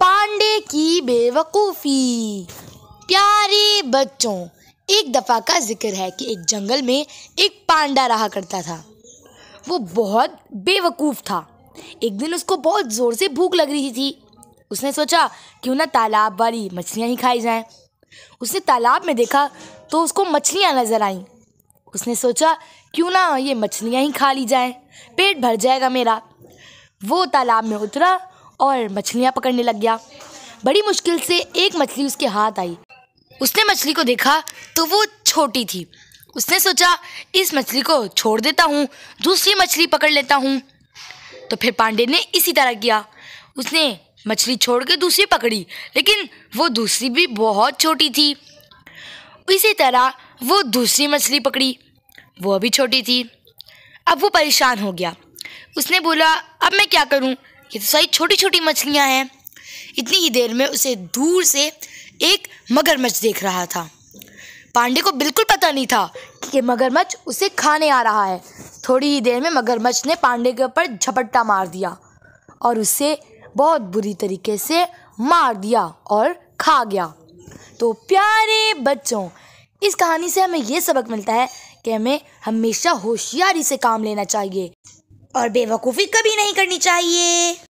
पांडे की बेवकूफ़ी प्यारे बच्चों एक दफ़ा का जिक्र है कि एक जंगल में एक पांडा रहा करता था वो बहुत बेवकूफ़ था एक दिन उसको बहुत ज़ोर से भूख लग रही थी उसने सोचा क्यों ना तालाब वाली मछलियाँ ही खाई जाएं उसने तालाब में देखा तो उसको मछलियाँ नज़र आईं उसने सोचा क्यों ना ये मछलियाँ ही खा ली जाएं पेट भर जाएगा मेरा वो तालाब में उतरा और मछलियाँ पकड़ने लग गया बड़ी मुश्किल से एक मछली उसके हाथ आई उसने मछली को देखा तो वो छोटी थी उसने सोचा इस मछली को छोड़ देता हूँ दूसरी मछली पकड़ लेता हूँ तो फिर पांडे ने इसी तरह किया उसने मछली छोड़ के दूसरी पकड़ी लेकिन वो दूसरी भी बहुत छोटी थी इसी तरह वो दूसरी मछली पकड़ी वो भी छोटी थी अब वो परेशान हो गया उसने बोला अब मैं क्या करूँ ये तो सारी छोटी छोटी मछलियाँ हैं इतनी ही देर में उसे दूर से एक मगरमच्छ देख रहा था पांडे को बिल्कुल पता नहीं था कि ये मगरमच्छ उसे खाने आ रहा है थोड़ी ही देर में मगरमच्छ ने पांडे के ऊपर झपट्टा मार दिया और उसे बहुत बुरी तरीके से मार दिया और खा गया तो प्यारे बच्चों इस कहानी से हमें ये सबक मिलता है कि हमें हमेशा होशियारी से काम लेना चाहिए और बेवकूफ़ी कभी नहीं करनी चाहिए